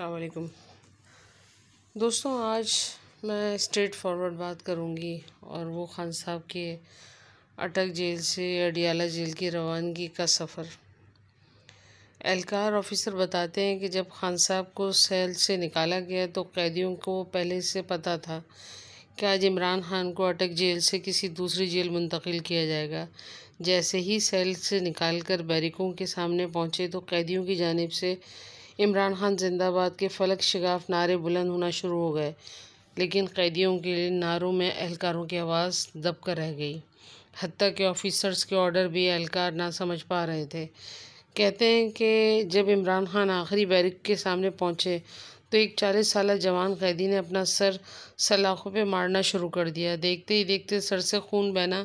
अस्सलाम दोस्तों आज मैं स्ट्रेट फॉरवर्ड बात करूंगी और वो खान साहब के अटक जेल से अडियाला जेल की रवानगी का सफ़र एहलकार ऑफिसर बताते हैं कि जब खान साहब को सेल से निकाला गया तो कैदियों को पहले से पता था कि आज इमरान खान को अटक जेल से किसी दूसरी जेल मुंतकिल किया जाएगा जैसे ही सेल से निकाल कर बैरिकों के सामने पहुँचे तो कैदियों की जानब से इमरान खान जिंदाबाद के फलक शगाफ नारे बुलंद होना शुरू हो गए लेकिन कैदियों के लिए नारों में एहलकारों की आवाज़ दबकर रह गई हती के ऑफिसर्स के ऑर्डर भी एहलकार ना समझ पा रहे थे कहते हैं कि जब इमरान खान आखिरी बैरिक के सामने पहुँचे तो एक चालीस साल जवान कैदी ने अपना सर सलाखों पर मारना शुरू कर दिया देखते ही देखते सर से खून बहना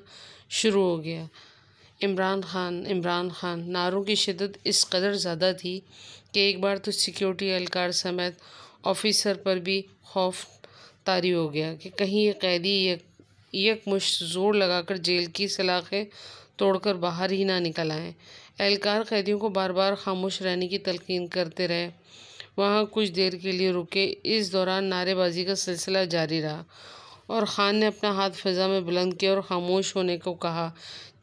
शुरू हो गया इमरान खान इमरान खान नारों की शिदत इस कदर ज़्यादा थी कि एक बार तो सिक्योरिटी एहलकार समेत ऑफिसर पर भी खौफ तारी हो गया कि कहीं ये कैदी यक मुश जोर लगाकर जेल की सलाखें तोड़कर बाहर ही ना निकल आए एहलकार कैदियों को बार बार खामोश रहने की तलकिन करते रहे वहाँ कुछ देर के लिए रुके इस दौरान नारेबाजी का सिलसिला जारी रहा और ख़ान ने अपना हाथ फ़िज़ा में बुलंद किया और ख़ामोश होने को कहा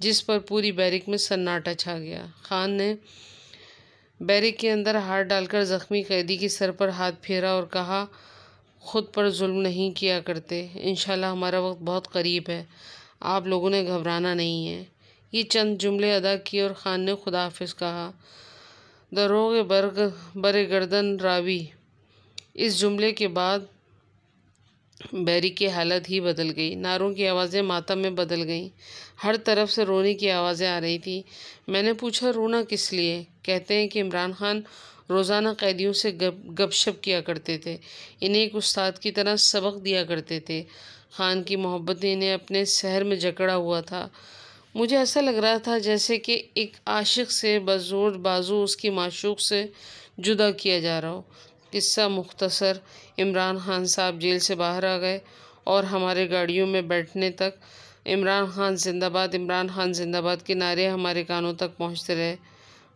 जिस पर पूरी बैरिक में सन्नाटा छा गया ख़ान ने बैरिक के अंदर हाथ डालकर ज़ख्मी कैदी के सर पर हाथ फेरा और कहा ख़ुद पर जुल्म नहीं किया करते इन हमारा वक्त बहुत करीब है आप लोगों ने घबराना नहीं है ये चंद जुमले अदा किए और ख़ान ने खुदाफिज कहा दरोग बर्ग बरे गर्दन रावी इस जुमले के बाद बैरी की हालत ही बदल गई नारों की आवाज़ें मातम में बदल गईं हर तरफ से रोने की आवाज़ें आ रही थी मैंने पूछा रोना किस लिए कहते हैं कि इमरान खान रोज़ाना कैदियों से गप गपशप किया करते थे इन्हें एक उस्ताद की तरह सबक दिया करते थे खान की मोहब्बत ने इन्हें अपने शहर में जकड़ा हुआ था मुझे ऐसा लग रहा था जैसे कि एक आशिक से बजोर बाजू उसकी माशूक से जुदा किया जा रहा हो किस्सा मुख्तसर इमरान खान साहब जेल से बाहर आ गए और हमारे गाड़ियों में बैठने तक इमरान खान जिंदाबाद इमरान खान जिंदाबाद के नारे हमारे कानों तक पहुंचते रहे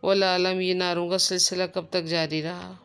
वालम आलम ये नारों का सिलसिला कब तक जारी रहा